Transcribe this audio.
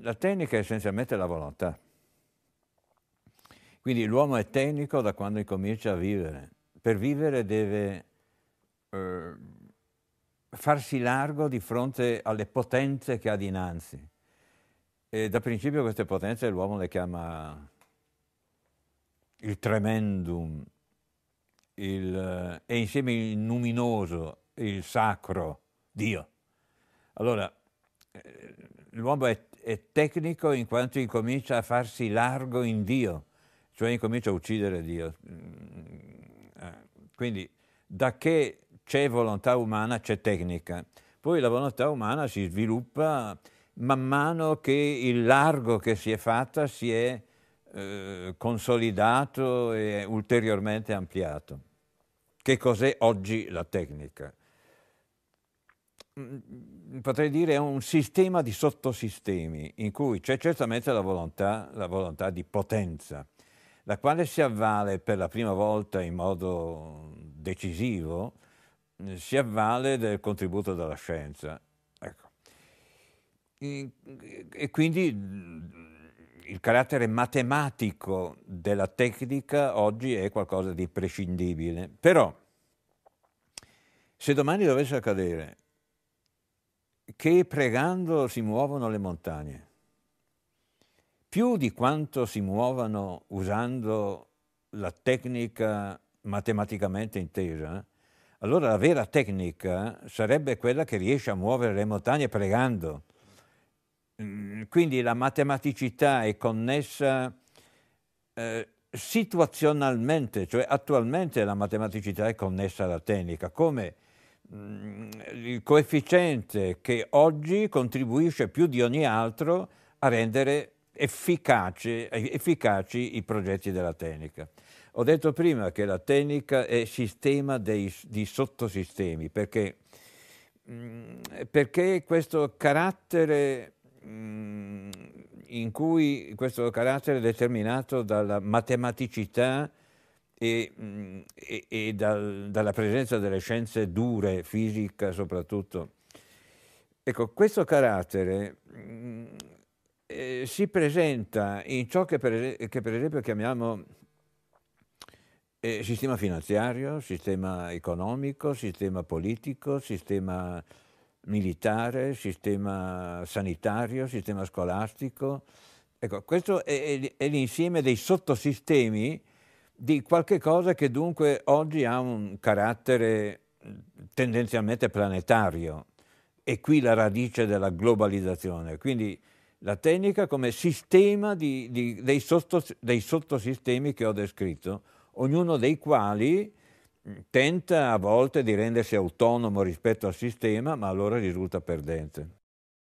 la tecnica è essenzialmente la volontà. Quindi l'uomo è tecnico da quando incomincia a vivere. Per vivere deve eh, farsi largo di fronte alle potenze che ha dinanzi. E da principio queste potenze l'uomo le chiama il tremendum, il, e insieme il numinoso, il sacro, Dio. Allora, eh, l'uomo è, è, tecnico in quanto incomincia a farsi largo in Dio, cioè incomincia a uccidere Dio. Mm, eh, quindi da che c'è volontà umana c'è tecnica. Poi la volontà umana si sviluppa man mano che il largo che si è fatta si è eh, consolidato e ulteriormente ampliato. Che cos'è oggi la tecnica? Mm, potrei dire, è un sistema di sottosistemi in cui c'è certamente la volontà, la volontà, di potenza, la quale si avvale per la prima volta in modo decisivo, eh, si avvale del contributo della scienza. Ecco. E quindi il carattere matematico della tecnica oggi è qualcosa di prescindibile. Però, se domani dovesse accadere che pregando si muovono le montagne, più di quanto si muovano usando la tecnica matematicamente intesa, allora la vera tecnica sarebbe quella che riesce a muovere le montagne pregando. Mm, quindi la matematicità è connessa eh, situazionalmente, cioè attualmente la matematicità è connessa alla tecnica, come Mm, il coefficiente che oggi contribuisce più di ogni altro a rendere efficaci, efficaci i progetti della tecnica. Ho detto prima che la tecnica è sistema dei, di sottosistemi perché, mm, perché questo carattere mm, in cui questo carattere determinato dalla matematicità e, mm, e, e dal, dalla presenza delle scienze dure, fisica soprattutto. Ecco, questo carattere mm, eh, si presenta in ciò che per, che per esempio chiamiamo eh, sistema finanziario, sistema economico, sistema politico, sistema militare, sistema sanitario, sistema scolastico. Ecco, questo è, è, è l'insieme dei sottosistemi di qualche cosa che dunque oggi ha un carattere tendenzialmente planetario e qui la radice della globalizzazione. Quindi la tecnica come sistema di, di, dei, sottos, dei, sottosistemi che ho descritto, ognuno dei quali tenta a volte di rendersi autonomo rispetto al sistema, ma allora risulta perdente.